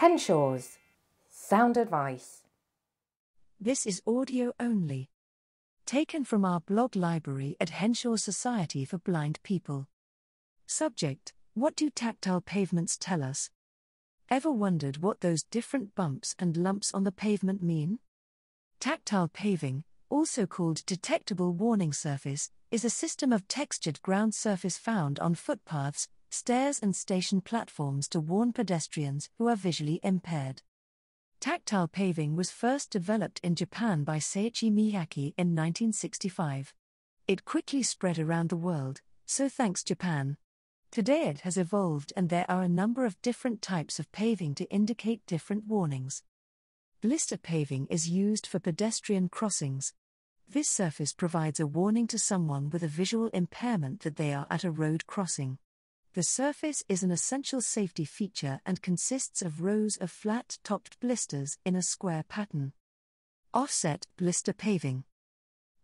Henshaw's Sound Advice. This is audio only. Taken from our blog library at Henshaw Society for Blind People. Subject What do tactile pavements tell us? Ever wondered what those different bumps and lumps on the pavement mean? Tactile paving, also called detectable warning surface, is a system of textured ground surface found on footpaths, stairs and station platforms to warn pedestrians who are visually impaired. Tactile paving was first developed in Japan by Seiichi Miyake in 1965. It quickly spread around the world, so thanks Japan. Today it has evolved and there are a number of different types of paving to indicate different warnings. Blister paving is used for pedestrian crossings. This surface provides a warning to someone with a visual impairment that they are at a road crossing. The surface is an essential safety feature and consists of rows of flat topped blisters in a square pattern. Offset blister paving.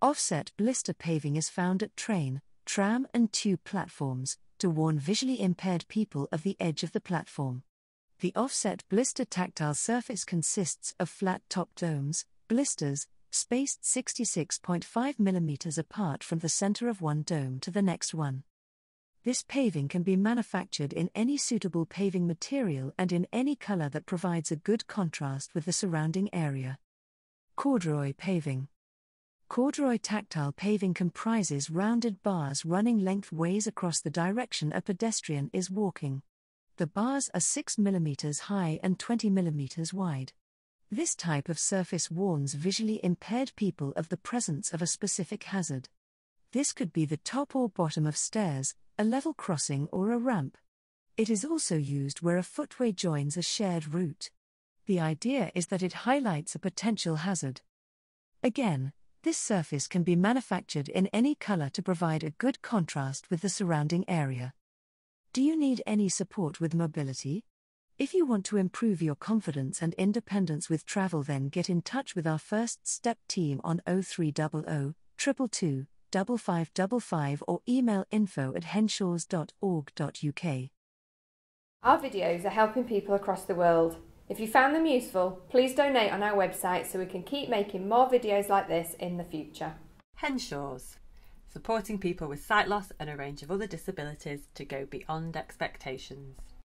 Offset blister paving is found at train, tram, and tube platforms to warn visually impaired people of the edge of the platform. The offset blister tactile surface consists of flat topped domes, blisters, spaced 66.5 mm apart from the center of one dome to the next one. This paving can be manufactured in any suitable paving material and in any color that provides a good contrast with the surrounding area. Corduroy paving. Corduroy tactile paving comprises rounded bars running lengthways across the direction a pedestrian is walking. The bars are 6 mm high and 20 mm wide. This type of surface warns visually impaired people of the presence of a specific hazard. This could be the top or bottom of stairs, a level crossing, or a ramp. It is also used where a footway joins a shared route. The idea is that it highlights a potential hazard. Again, this surface can be manufactured in any color to provide a good contrast with the surrounding area. Do you need any support with mobility? If you want to improve your confidence and independence with travel, then get in touch with our first step team on 0300 222 5555 or email info at henshaws.org.uk. Our videos are helping people across the world. If you found them useful, please donate on our website so we can keep making more videos like this in the future. Henshaws, supporting people with sight loss and a range of other disabilities to go beyond expectations.